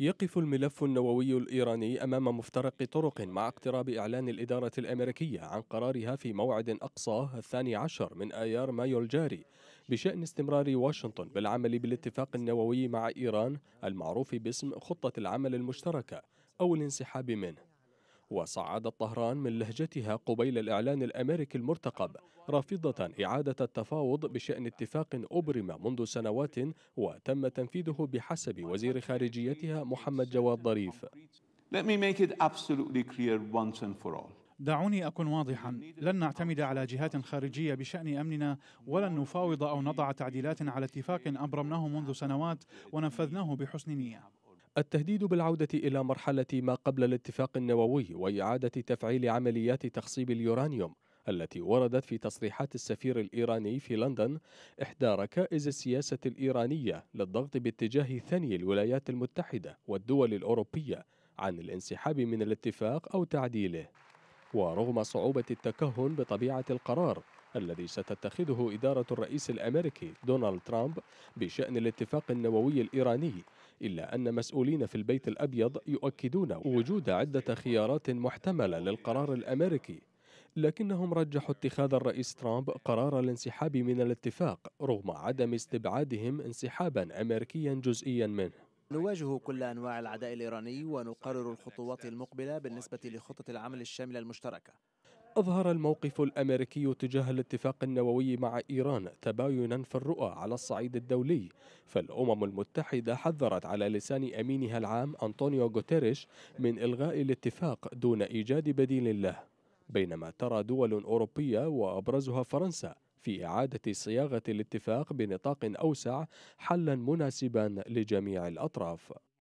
يقف الملف النووي الإيراني أمام مفترق طرق مع اقتراب إعلان الإدارة الأمريكية عن قرارها في موعد أقصاه الثاني عشر من آيار مايو الجاري بشأن استمرار واشنطن بالعمل بالاتفاق النووي مع إيران المعروف باسم خطة العمل المشتركة أو الانسحاب منه وصعدت طهران من لهجتها قبيل الإعلان الأمريكي المرتقب رافضة إعادة التفاوض بشأن اتفاق أبرم منذ سنوات وتم تنفيذه بحسب وزير خارجيتها محمد جواد ظريف Let me make it absolutely clear once and for all. دعوني أكن واضحا لن نعتمد على جهات خارجية بشأن أمننا ولن نفاوض أو نضع تعديلات على اتفاق أبرمناه منذ سنوات ونفذناه بحسن نية التهديد بالعودة إلى مرحلة ما قبل الاتفاق النووي وإعادة تفعيل عمليات تخصيب اليورانيوم التي وردت في تصريحات السفير الإيراني في لندن إحدى ركائز السياسة الإيرانية للضغط باتجاه ثني الولايات المتحدة والدول الأوروبية عن الانسحاب من الاتفاق أو تعديله ورغم صعوبة التكهن بطبيعة القرار الذي ستتخذه إدارة الرئيس الأمريكي دونالد ترامب بشأن الاتفاق النووي الإيراني إلا أن مسؤولين في البيت الأبيض يؤكدون وجود عدة خيارات محتملة للقرار الأمريكي لكنهم رجحوا اتخاذ الرئيس ترامب قرار الانسحاب من الاتفاق رغم عدم استبعادهم انسحابا أمريكيا جزئيا منه نواجه كل أنواع العداء الإيراني ونقرر الخطوات المقبلة بالنسبة لخطة العمل الشاملة المشتركة أظهر الموقف الأمريكي تجاه الاتفاق النووي مع إيران تباينا في الرؤى على الصعيد الدولي فالأمم المتحدة حذرت على لسان أمينها العام أنطونيو غوتيريش من إلغاء الاتفاق دون إيجاد بديل له بينما ترى دول أوروبية وأبرزها فرنسا في إعادة صياغة الاتفاق بنطاق أوسع حلا مناسبا لجميع الأطراف